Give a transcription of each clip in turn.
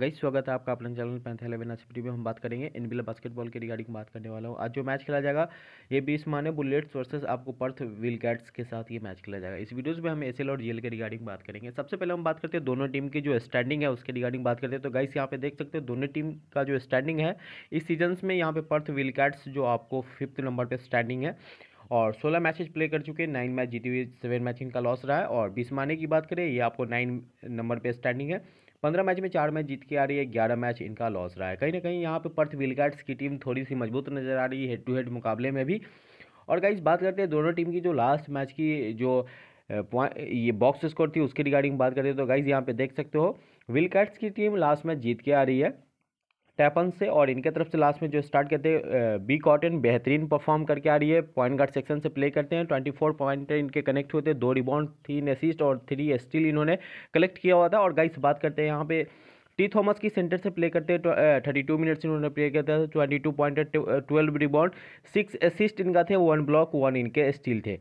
गई स्वागत है आपका अपने चैनल पैंथ एलेवन एच में हम बात करेंगे एनबीला बास्केटबॉल के रिगार्डिंग बात करने वाला हूँ आज जो मैच खेला जाएगा ये बीस माने बुलेट्स वर्सेस आपको पर्थ विलकैट्स के साथ ये मैच खेला जाएगा इस वीडियोज़ में हम एस और जीएल के रिगार्डिंग बात करेंगे सबसे पहले हम बात करते हैं दोनों टीम की जो स्टैंडिंग है उसके रिगार्डिंग बात करते हैं तो गाइस यहाँ पे देख सकते हो दोनों टीम का जो स्टैंडिंग है इस सीजन में यहाँ पे पर्थ विलकैट्स जो आपको फिफ्थ नंबर पर स्टैंडिंग है और 16 मैचेस प्ले कर चुके हैं नाइन मैच जीती हुई सेवन मैच इनका लॉस रहा है और बीस माने की बात करें ये आपको नाइन नंबर पे स्टैंडिंग है पंद्रह मैच में चार मैच जीत के आ रही है ग्यारह मैच इनका लॉस रहा है कहीं ना कहीं यहाँ पे पर्थ विलगैट्स की टीम थोड़ी सी मजबूत नज़र आ रही है हेड टू हेड मुकाबले में भी और गाइज बात करते हैं दोनों टीम की जो लास्ट मैच की जो पॉइंट ये बॉक्स स्कोर थी उसके रिगार्डिंग बात करते हैं तो गाइज यहाँ पे देख सकते हो विलकैट्स की टीम लास्ट मैच जीत के आ रही है टैपन से और इनके तरफ से लास्ट में जो स्टार्ट करते हैं बी कॉटन बेहतरीन परफॉर्म करके आ रही है पॉइंट गार्ड सेक्शन से प्ले करते हैं ट्वेंटी फोर पॉइंट इनके कनेक्ट हुए थे दो रिबाउंड तीन असिस्ट और थ्री स्टील इन्होंने कलेक्ट किया हुआ था और गाइस बात करते हैं यहाँ पे टी थॉमस की सेंटर से प्ले करते हैं थर्टी टू मिनट्स इन्होंने प्ले किया था twenty two point twelve rebound six assist इनका थे वन ब्लॉक वन इनके स्टील थे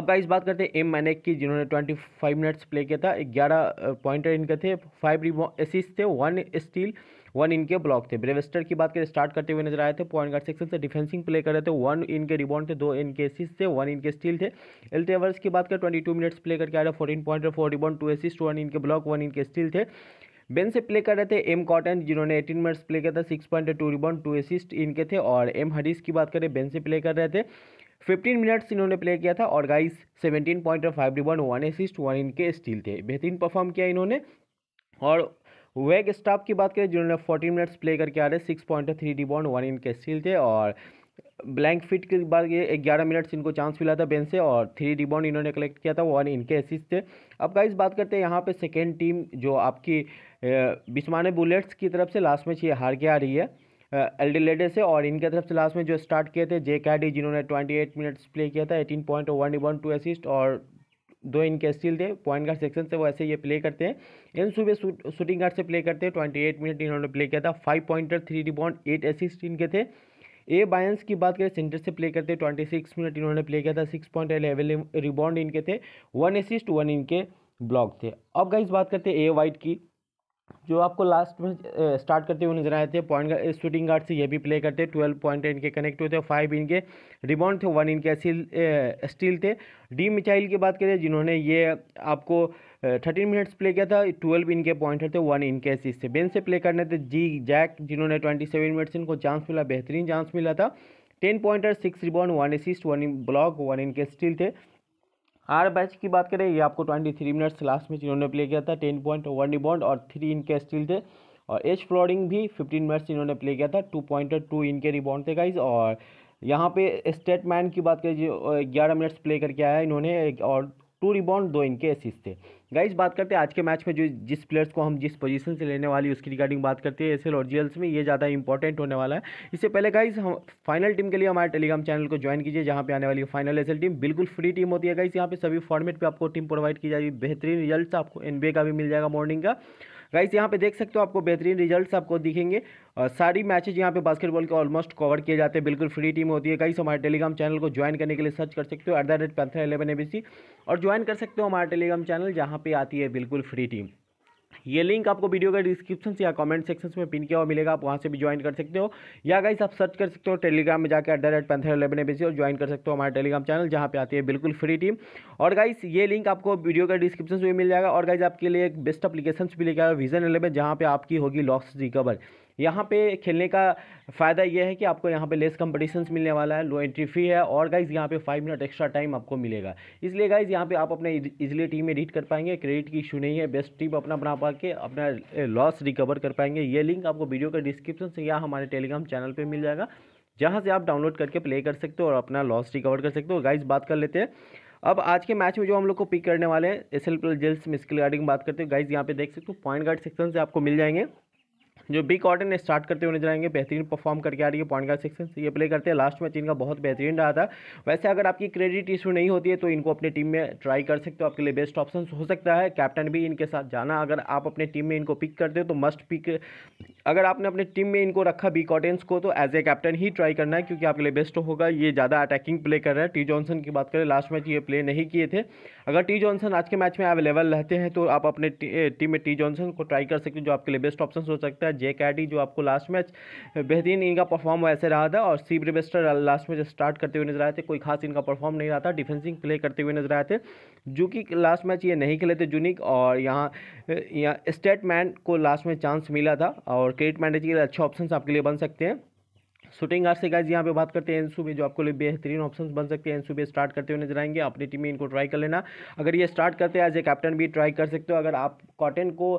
अब गाइस बात करते हैं एम मैनेक की जिन्होंने ट्वेंटी फाइव मिनट्स प्ले किया था ग्यारह पॉइंटर इनके थे फाइव रिबाउंड असिस्ट थे वन स्टील वन इनके ब्लॉक थे ब्रेवेस्टर की बात करें स्टार्ट करते हुए नजर आए थे पॉइंट गार्ड सेक्शन से डिफेंसिंग प्ले कर रहे थे वन इनके रिबॉन्ड थे दो इनके एसिस थे वन इनके स्टील थे टेवर्स की बात करें ट्वेंटी टू मिनट्स प्ले करके आ रहे fourteen point four rebound two assist one इनके ब्लॉक वन इनके स्टील थे बेन से प्ले कर रहे थे एम कॉटन जिन्होंने 18 मिनट्स प्ले किया था six point two rebound two assist इनके थे और एम हरीस की बात करें बेंच से प्ले कर रहे थे 15 मिनट्स इन्होंने प्ले किया था और guys 17 point five rebound one assist one इनके स्टील थे बेहतरीन परफॉर्म किया इन्होंने और वेग स्टाफ की बात करें जिन्होंने फोर्टीन मिनट्स प्ले करके आ रहे six point three rebound one इन के स्टील थे और ब्लैंक फिट की बात ये ग्यारह मिनट्स इनको चांस मिला था बेंच से और थ्री रिबाउंड इन्होंने कलेक्ट किया था वन इनके असिस्ट थे अब गाइस बात करते हैं यहाँ पे सेकेंड टीम जो आपकी बिस्माने बुलेट्स की तरफ से लास्ट मैच ये हार के आ रही है एल्डिलेडे से और इनके तरफ से लास्ट में जो स्टार्ट किए थे जे कैडी जिन्होंने एट मिनट्स प्ले किया था eighteen point one rebound two assist और दो इनके स्टील थे पॉइंट गार्ड सेक्शन से वो ऐसे ये प्ले करते हैं इन सुबह शूटिंग गार्ड से प्ले करते हैं ट्वेंटी एट मिनट इन्होंने प्ले किया था five pointer three rebound eight assist इनके थे ए बायंस की बात करें सेंटर से प्ले करते हैं ट्वेंटी सिक्स मिनट इन्होंने प्ले किया था सिक्स पॉइंट एलेवन रिबॉन्ड इनके थे वन असिस्ट वन इनके ब्लॉक थे अब गाइस बात करते हैं ए वाइट की जो आपको लास्ट में स्टार्ट करते हुए नजर आए थे पॉइंट शूटिंग गार्ड से ये भी प्ले करते ट्वेल्व पॉइंट इनके कनेक्ट होते फाइव इनके रिबाउंड थे वन इनके स्टील थे डी मिचाइल की बात करें जिन्होंने ये आपको थर्टीन मिनट्स प्ले किया था ट्वेल्व इनके पॉइंट थे वन इनके असीज थे बेन से प्ले करने थे जी जैक जिन्होंने ट्वेंटी सेवन मिनट्स इनको चांस मिला बेहतरीन चांस मिला था ten pointer six rebound one assist one इन ब्लॉक वन इनके स्टील थे आर बैच की बात करें ये आपको ट्वेंटी थ्री मिनट्स लास्ट में इन्होंने प्ले किया था टेन पॉइंट वन रिबॉन्ड और थ्री इनके स्टील थे और एज फ्लोरिंग भी फिफ्टीन मिनट्स इन्होंने प्ले किया था टू पॉइंट टू इनके रिबॉन्ड थे गाइज और यहाँ पे स्टेटमैन की बात करें जो ग्यारह मिनट्स प्ले करके आया इन्होंने और टू रिबाउंड दो इनके असिस्ट थे गाइज बात करते हैं आज के मैच में जो जिस प्लेयर्स को हम जिस पोजीशन से लेने वाली उसकी रिगार्डिंग बात करते हैं एल और जीएल्स में ये ज़्यादा इंपॉर्टेंट होने वाला है इससे पहले गाइज़ हम फाइनल टीम के लिए हमारे टेलीग्राम चैनल को ज्वाइन कीजिए जहाँ पे आने वाली फाइनल एस टीम बिल्कुल फ्री टीम होती है गाइज़ यहाँ पे सभी फॉर्मेट पर आपको टीम प्रोवाइड की जाएगी बेहतरीन रिजल्ट आपको एन का भी मिल जाएगा मॉर्निंग का गाइस यहाँ पे देख सकते हो आपको बेहतरीन रिजल्ट्स आपको दिखेंगे और सारी मैचेज यहाँ पे बास्केटबॉल के ऑलमोस्ट कवर किए जाते हैं बिल्कुल फ्री टीम होती है गाइस हमारे टेलीग्राम चैनल को ज्वाइन करने के लिए सर्च कर सकते हो at the rate panther A और ज्वाइन कर सकते हो हमारा टेलीग्राम चैनल जहाँ पर आती है बिल्कुल फ्री टीम ये लिंक आपको वीडियो का डिस्क्रिप्शन से या कमेंट सेक्शन में पिन किया हुआ मिलेगा आप वहाँ से भी ज्वाइन कर सकते हो या गाइस आप सर्च कर सकते हो टेलीग्राम में जाकर at the rate panther eleven A और ज्वाइन कर सकते हो हमारे टेलीग्राम चैनल जहाँ पे आती है बिल्कुल फ्री टीम और गाइस ये लिंक आपको वीडियो का डिस्क्रिप्शन में मिल जाएगा और गाइज आपके लिए एक बेस्ट अपलीकेशन भी लेकर आया विजन एलेवन जहाँ पर आपकी होगी लॉस रिकवर यहाँ पे खेलने का फ़ायदा यह है कि आपको यहाँ पे लेस कम्पटिशन्स मिलने वाला है लो एंट्री फी है और गाइज़ यहाँ पे फाइव मिनट एक्स्ट्रा टाइम आपको मिलेगा इसलिए गाइज़ यहाँ पे आप अपने इजिली टीम एडिट कर पाएंगे क्रेडिट की इशू नहीं है बेस्ट टीम अपना बना पा के अपना लॉस रिकवर कर पाएंगे ये लिंक आपको वीडियो के डिस्क्रिप्शन से या हमारे टेलीग्राम चैनल पर मिल जाएगा जहाँ से आप डाउनलोड करके प्ले कर सकते हो और अपना लॉस रिकवर कर सकते हो गाइज़ बात कर लेते हैं अब आज के मैच में जो हम लोग को पिक करने वाले हैं एस एल प्लस जेल्स में गार्डिंग रिगार्डिंग बात करते हो गाइज यहाँ पे देख सकते हो पॉइंट गार्ड सेक्शन से आपको मिल जाएंगे जो बिग ऑर्डर ने स्टार्ट करते हुए नजर आएंगे बेहतरीन परफॉर्म करके आ रही है पॉइंट का सेक्शन ये प्ले करते हैं लास्ट मैच इनका बहुत बेहतरीन रहा था वैसे अगर आपकी क्रेडिट इशू नहीं होती है तो इनको अपने टीम में ट्राई कर सकते हो आपके लिए बेस्ट ऑप्शन हो सकता है कैप्टन भी इनके साथ जाना अगर आप अपने टीम में इनको पिक करते हो तो मस्ट पिक अगर आपने अपने टीम में इनको रखा बी कॉटेंस को तो एज ए कैप्टन ही ट्राई करना है क्योंकि आपके लिए बेस्ट होगा ये ज़्यादा अटैकिंग प्ले कर रहा है टी जॉनसन की बात करें लास्ट मैच ये प्ले नहीं किए थे अगर टी जॉनसन आज के मैच में अवेलेबल रहते हैं तो आप अपने टीम में टी जॉनसन को ट्राई कर सकते हैं जो आपके लिए बेस्ट ऑप्शन हो सकता है जे कैडी जो आपको लास्ट मैच बेहतरीन इनका परफॉर्म वैसे रहा था और सी ब्रिबेस्टर लास्ट मैच स्टार्ट करते हुए नजर आए थे कोई खास इनका परफॉर्म नहीं रहा था डिफेंसिंग प्ले करते हुए नजर आए थे जो कि लास्ट मैच ये नहीं खेले थे जूनिक और यहाँ यहाँ स्टेट को लास्ट में चांस मिला था और और क्रेडिट मैनेज के लिए अच्छे ऑप्शन आपके लिए बन सकते हैं शूटिंग गार्ड से गाइज यहाँ पे बात करते हैं एनसू में जो आपके लिए बेहतरीन ऑप्शन बन सकते हैं एनसू में स्टार्ट करते हुए नजर आएंगे अपनी टीम में इनको ट्राई कर लेना अगर ये स्टार्ट करते हैं एज ए कैप्टन भी ट्राई कर सकते हो अगर आप कॉटन को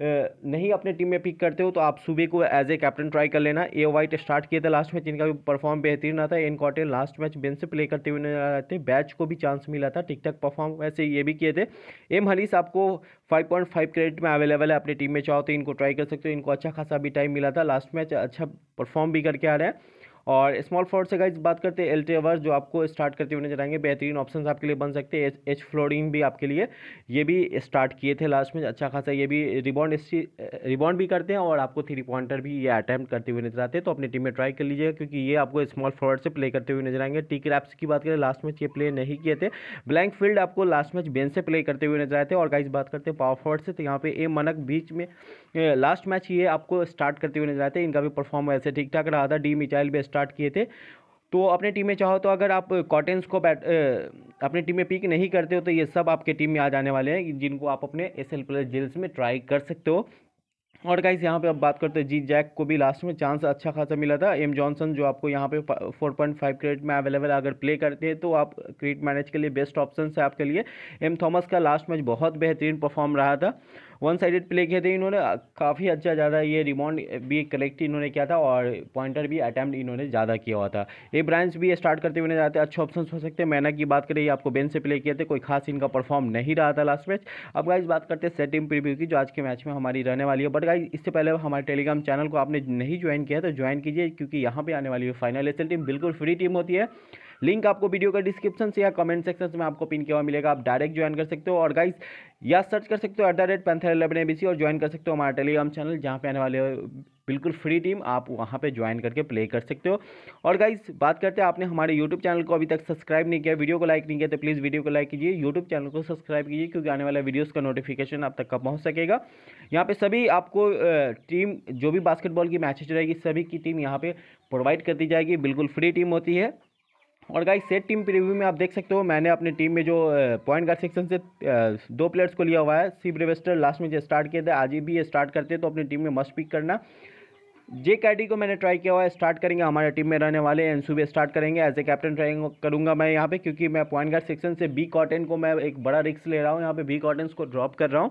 नहीं अपने टीम में पिक करते हो तो आप सुबह को एज ए कैप्टन ट्राई कर लेना ए वाइट स्टार्ट किए थे लास्ट मैच इनका भी परफॉर्म बेहतरीन रहा था एन कॉटेल लास्ट मैच बेंच से प्ले करते हुए नजर आ रहे थे बैच को भी चांस मिला था ठीक ठाक परफॉर्म वैसे ये भी किए थे एम हनीस आपको 5.5 क्रेडिट में अवेलेबल है अपनी टीम में चाहो तो इनको ट्राई कर सकते हो इनको अच्छा खासा भी टाइम मिला था लास्ट मैच अच्छा परफॉर्म भी करके आ रहा है और स्मॉल फॉर्ड से गाइज बात करते हैं एल्टेवर जो आपको स्टार्ट करते हुए नजर आएंगे बेहतरीन ऑप्शन आपके लिए बन सकते हैं एच फ्लोरिंग भी आपके लिए ये भी स्टार्ट किए थे लास्ट में अच्छा खासा ये भी रिबॉन्ड रिबॉन्ड भी करते हैं और आपको थ्री पॉइंटर भी ये अटैम्प्ट करते हुए नजर आते हैं तो अपनी टीम में ट्राई कर लीजिएगा क्योंकि ये आपको स्मॉल फॉरवर्ड से प्ले करते हुए नजर आएंगे टी क्रैप्स की बात करें लास्ट मैच ये प्ले नहीं किए थे ब्लैंक फील्ड आपको लास्ट मैच बेन से प्ले करते हुए नजर आए थे और गाइज बात करते हैं पावर फॉरवर्ड से तो यहाँ पे ए मनक बीच में लास्ट मैच ये आपको स्टार्ट करते हुए नजर आते हैं इनका भी परफॉर्म ऐसे ठीक ठाक रहा था डी मिचाइल भी स्टार्ट स्टार्ट किए थे तो अपने टीम में चाहो तो अगर आप कॉटन्स को बैट अपने टीम में पिक नहीं करते हो तो ये सब आपके टीम में आ जाने वाले हैं जिनको आप अपने एस एल प्लस जेल्स में ट्राई कर सकते हो और गाइस यहाँ पे अब बात करते हैं जी जैक को भी लास्ट में चांस अच्छा खासा मिला था एम जॉनसन जो आपको यहाँ पे 4.5 क्रेडिट में अवेलेबल अगर प्ले करते हैं तो आप क्रेडिट मैनेज के लिए बेस्ट ऑप्शन है आपके लिए एम थॉमस का लास्ट मैच बहुत बेहतरीन परफॉर्म रहा था वन साइडेड प्ले किए थे इन्होंने काफ़ी अच्छा ज़्यादा ये रिबाउंड भी कलेक्ट इन्होंने किया था और पॉइंटर भी अटैम्प्ट इन्होंने ज़्यादा किया हुआ था ये ब्रांच भी स्टार्ट करते हुए जाते अच्छे ऑप्शन हो सकते हैं मैना की बात करें ये आपको बेंच से प्ले किए थे कोई खास इनका परफॉर्म नहीं रहा था लास्ट मैच अब गाइज बात करते हैं सेटिंग प्रीव्यू की जो आज के मैच में हमारी रहने वाली है बट गाइज इससे पहले हमारे टेलीग्राम चैनल को आपने नहीं ज्वाइन किया तो ज्वाइन कीजिए क्योंकि यहाँ पर आने वाली है फाइनल एसल टीम बिल्कुल फ्री टीम होती है लिंक आपको वीडियो का डिस्क्रिप्शन से या कमेंट सेक्शन में आपको पिन किया हुआ मिलेगा आप डायरेक्ट ज्वाइन कर सकते हो और गाइस या सर्च कर सकते हो at the rate panther eleven A और ज्वाइन कर सकते हो हमारा टेलीग्राम चैनल जहाँ पे आने वाले बिल्कुल फ्री टीम आप वहाँ पे ज्वाइन करके प्ले कर सकते हो और गाइज बात करते हैं आपने हमारे यूट्यूब चैनल को अभी तक सब्सक्राइब नहीं किया वीडियो को लाइक नहीं किया तो प्लीज़ वीडियो को लाइक कीजिए यूट्यूब चैनल को सब्सक्राइब कीजिए क्योंकि आने वाला वीडियोज़ का नोटिफिकेशन आप तक का पहुँच सकेगा यहाँ पर सभी आपको टीम जो भी बास्केटबॉल की मैचेज रहेगी सभी की टीम यहाँ पर प्रोवाइड कर दी जाएगी बिल्कुल फ्री टीम होती है और गाइस सेट टीम प्रीव्यू में आप देख सकते हो मैंने अपने टीम में जो पॉइंट गार्ड सेक्शन से दो प्लेयर्स को लिया हुआ है सी ब्रेवेस्टर लास्ट में जो स्टार्ट किए थे आज भी ये स्टार्ट करते तो अपनी टीम में मस्ट पिक करना जे कैडी को मैंने ट्राई किया हुआ है स्टार्ट करेंगे हमारे टीम में रहने वाले एन सुबह स्टार्ट करेंगे एज ए कैप्टन ट्राई करूंगा मैं यहाँ पे क्योंकि मैं पॉइंट गार्ड सेक्शन से बी कॉटन को मैं एक बड़ा रिक्स ले रहा हूँ यहाँ पे बी कॉटन को ड्रॉप कर रहा हूँ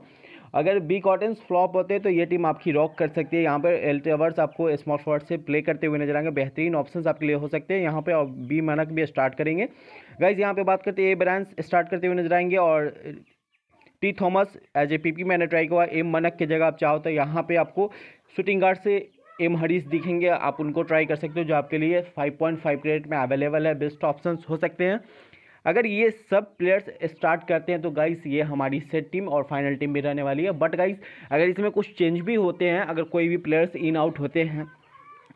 अगर बी कॉटन्स फ्लॉप होते हैं तो ये टीम आपकी रॉक कर सकती है यहाँ पर एल टेवर्स आपको स्मॉल फॉर्ड से प्ले करते हुए नजर आएंगे बेहतरीन ऑप्शन आपके लिए हो सकते हैं यहाँ पर बी मनक भी स्टार्ट करेंगे गाइज यहाँ पे बात करते हैं ए ब्रांस स्टार्ट करते हुए नजर आएंगे और T Thomas as a P मैंने ट्राई किया एम मनक की जगह आप चाहो तो यहाँ पर आपको शूटिंग गार्ड से एम हरीश दिखेंगे आप उनको ट्राई कर सकते हो जो आपके लिए 5.5 पॉइंट फाइव रेट में अवेलेबल है बेस्ट ऑप्शंस हो सकते हैं अगर ये सब प्लेयर्स स्टार्ट करते हैं तो गाइस ये हमारी सेट टीम और फाइनल टीम भी रहने वाली है बट गाइस अगर इसमें कुछ चेंज भी होते हैं अगर कोई भी प्लेयर्स इन आउट होते हैं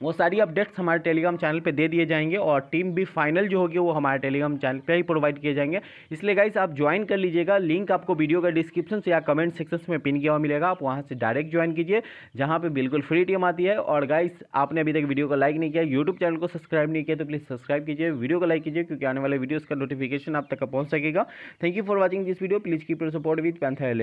वो सारी अपडेट्स हमारे टेलीग्राम चैनल पे दे दिए जाएंगे और टीम भी फाइनल जो होगी वो हमारे टेलीग्राम चैनल पे ही प्रोवाइड किए जाएंगे इसलिए गाइस आप ज्वाइन कर लीजिएगा लिंक आपको वीडियो का डिस्क्रिप्शन से या कमेंट सेक्शन में पिन किया हुआ मिलेगा आप वहाँ से डायरेक्ट ज्वाइन कीजिए जहाँ पर बिल्कुल फ्री टीम आती है और गाइस आपने अभी तक वीडियो को लाइक नहीं किया यूट्यूब चैनल को सब्सक्राइब नहीं किया तो प्लीज़ सब्सक्राइब कीजिए वीडियो को लाइक कीजिए क्योंकि आने वाले वीडियोज़ का नोटिफिकेशन आप तक पहुँच सकेगा thank you for watching this video please keep support with पैंथाइल